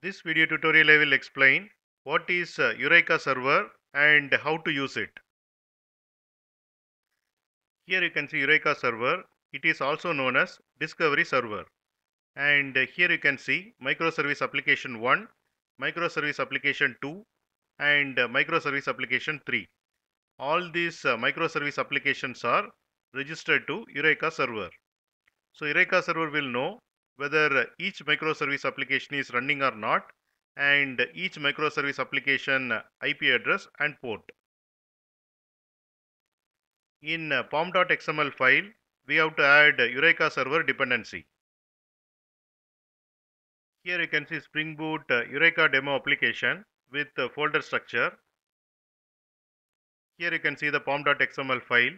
This video tutorial I will explain what is uh, Eureka server and how to use it. Here you can see Eureka server. It is also known as Discovery server. And here you can see microservice application 1, microservice application 2 and uh, microservice application 3. All these uh, microservice applications are registered to Eureka server. So Eureka server will know whether each microservice application is running or not and each microservice application IP address and port. In pom.xml file, we have to add Eureka server dependency. Here you can see Spring Boot uh, Eureka demo application with uh, folder structure. Here you can see the pom.xml file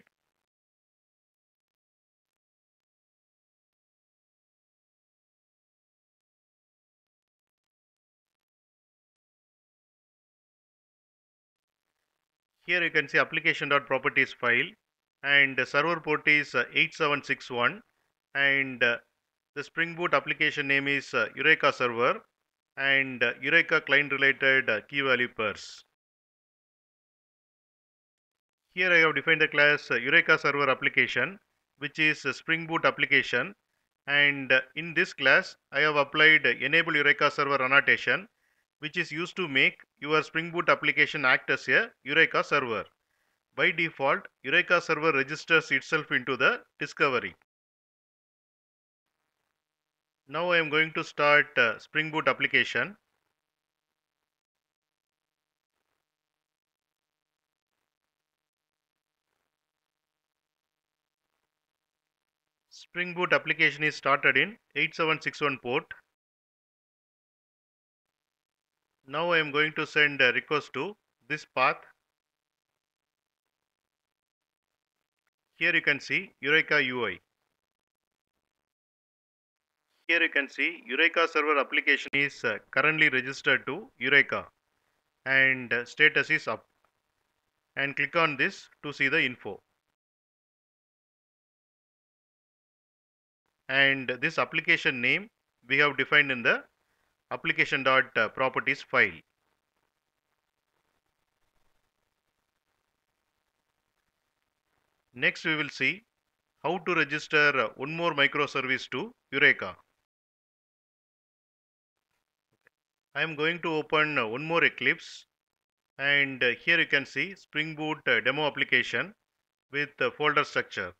Here you can see application.properties file and server port is uh, 8761 and uh, the Spring Boot application name is uh, Eureka server and Eureka client related key value pairs. Here I have defined the class Eureka server application which is Spring Boot application and in this class I have applied enable Eureka server annotation which is used to make your Spring Boot application act as a Eureka server. By default, Eureka server registers itself into the discovery. Now I am going to start uh, Spring Boot application. Spring Boot application is started in 8761 port. Now I am going to send a request to this path. Here you can see Eureka UI. Here you can see Eureka server application is uh, currently registered to Eureka and uh, status is up and click on this to see the info. And this application name we have defined in the application dot uh, properties file. Next we will see how to register uh, one more microservice to Eureka. I am going to open uh, one more Eclipse and here you can see Spring Boot demo application with folder structure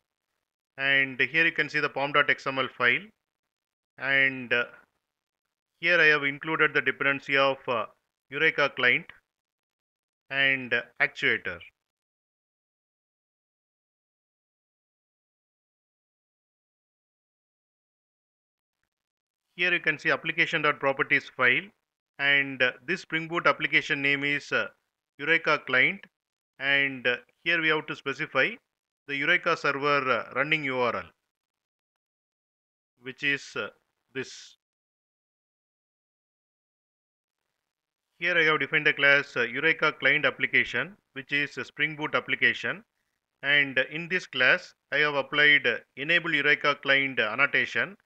and here you can see the pom.xml file and here I have included the dependency of uh, Eureka client and actuator. Here you can see application.properties file and uh, this Spring Boot application name is uh, Eureka client and uh, here we have to specify the Eureka server uh, running URL which is uh, this Here I have defined the class uh, Eureka client application which is a Spring Boot application and in this class I have applied uh, enable Eureka client annotation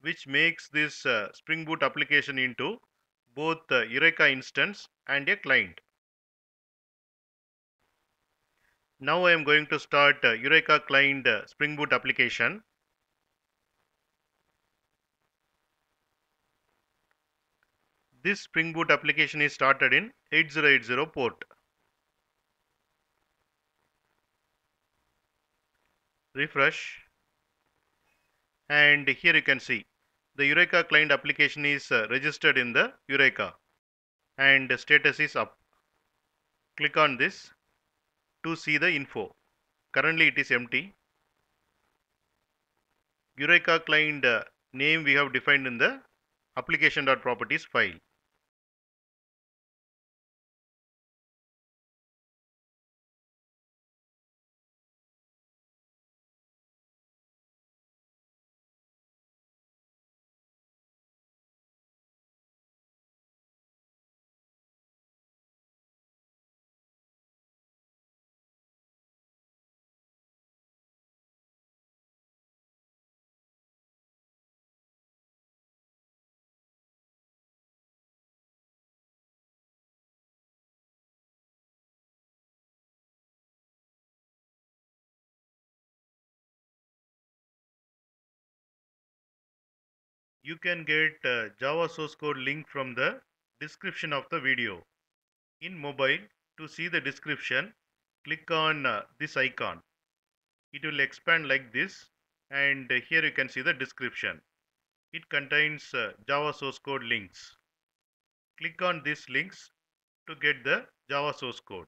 which makes this uh, Spring Boot application into both Eureka instance and a client. Now I am going to start Eureka client Spring Boot application. This Spring Boot application is started in 8080 port. Refresh and here you can see the Eureka client application is uh, registered in the Eureka and status is up. Click on this to see the info. Currently it is empty. Eureka client uh, name we have defined in the application.properties file. you can get uh, Java source code link from the description of the video. In mobile, to see the description, click on uh, this icon. It will expand like this and uh, here you can see the description. It contains uh, Java source code links. Click on these links to get the Java source code.